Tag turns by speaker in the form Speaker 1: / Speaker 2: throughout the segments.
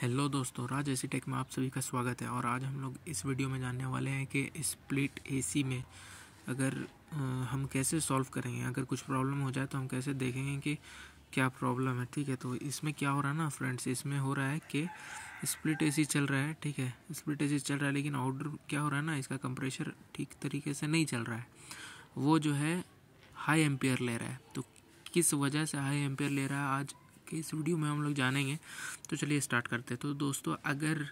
Speaker 1: hello दोस्तों राज AC take में आप सभी का स्वागत है और आज हम लोग इस वीडियो में जानने वाले हैं कि स्प्लिट एसी में अगर आ, हम कैसे सॉल्व करेंगे अगर कुछ प्रॉब्लम हो जाए तो हम कैसे देखेंगे कि क्या प्रॉब्लम है ठीक है तो इसमें क्या हो रहा है ना फ्रेंड्स इसमें हो रहा है कि स्प्लिट ए चल रहा है ठीक है स्प्लिट ए चल रहा है लेकिन आउटडोर क्या हो रहा है ना इसका कंप्रेशर ठीक तरीके से नहीं चल रहा है वो जो है हाई एम्पेयर ले रहा है तो किस वजह से हाई एम्पेयर ले रहा है आज के इस वीडियो में हम लोग जानेंगे तो चलिए स्टार्ट करते हैं तो दोस्तों अगर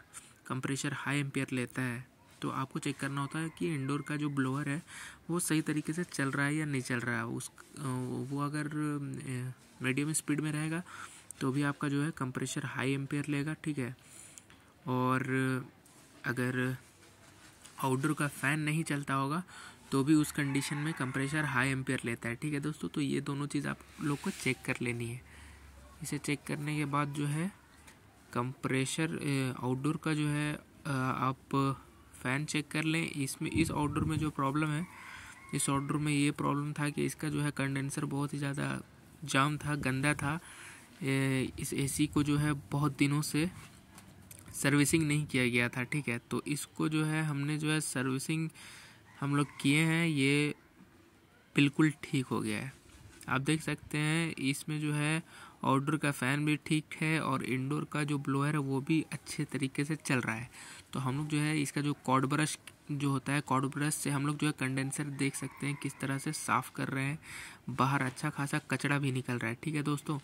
Speaker 1: कंप्रेशर हाई एम्पियर लेता है तो आपको चेक करना होता है कि इंडोर का जो ब्लोअर है वो सही तरीके से चल रहा है या नहीं चल रहा है उस वो अगर मीडियम स्पीड में रहेगा तो भी आपका जो है कंप्रेशर हाई एम्पियर लेगा ठीक है और अगर आउटडोर का फ़ैन नहीं चलता होगा तो भी उस कंडीशन में कंप्रेशर हाई एम्पियर लेता है ठीक है दोस्तों तो ये दोनों चीज़ आप लोग को चेक कर लेनी है इसे चेक करने के बाद जो है कंप्रेशर आउटडोर का जो है आप फ़ैन चेक कर लें इसमें इस आउटडोर में जो प्रॉब्लम है इस आउटडोर में ये प्रॉब्लम था कि इसका जो है कंडेंसर बहुत ही ज़्यादा जाम था गंदा था इस एसी को जो है बहुत दिनों से सर्विसिंग नहीं किया गया था ठीक है तो इसको जो है हमने जो है सर्विसिंग हम लोग किए हैं ये बिल्कुल ठीक हो गया है आप देख सकते हैं इसमें जो है आउटडोर का फ़ैन भी ठीक है और इंडोर का जो ब्लोअर है वो भी अच्छे तरीके से चल रहा है तो हम लोग जो है इसका जो कॉड ब्रश जो होता है कॉड ब्रश से हम लोग जो है कंडेंसर देख सकते हैं किस तरह से साफ़ कर रहे हैं बाहर अच्छा खासा कचरा भी निकल रहा है ठीक है दोस्तों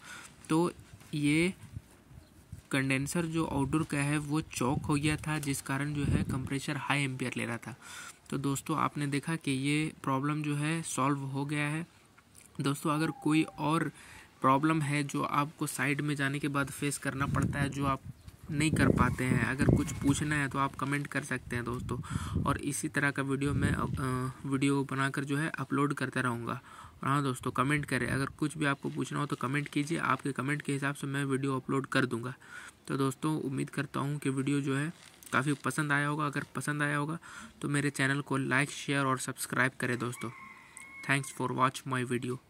Speaker 1: तो ये कंडेंसर जो आउटडोर का है वो चौक हो गया था जिस कारण जो है कंप्रेशर हाई एम्पियर ले रहा था तो दोस्तों आपने देखा कि ये प्रॉब्लम जो है सॉल्व हो गया है दोस्तों अगर कोई और प्रॉब्लम है जो आपको साइड में जाने के बाद फेस करना पड़ता है जो आप नहीं कर पाते हैं अगर कुछ पूछना है तो आप कमेंट कर सकते हैं दोस्तों और इसी तरह का वीडियो मैं वीडियो बनाकर जो है अपलोड करता रहूँगा और हाँ दोस्तों कमेंट करें अगर कुछ भी आपको पूछना हो तो कमेंट कीजिए आपके कमेंट के हिसाब से मैं वीडियो अपलोड कर दूँगा तो दोस्तों उम्मीद करता हूँ कि वीडियो जो है काफ़ी पसंद आया होगा अगर पसंद आया होगा तो मेरे चैनल को लाइक शेयर और सब्सक्राइब करें दोस्तों thanks for watch my video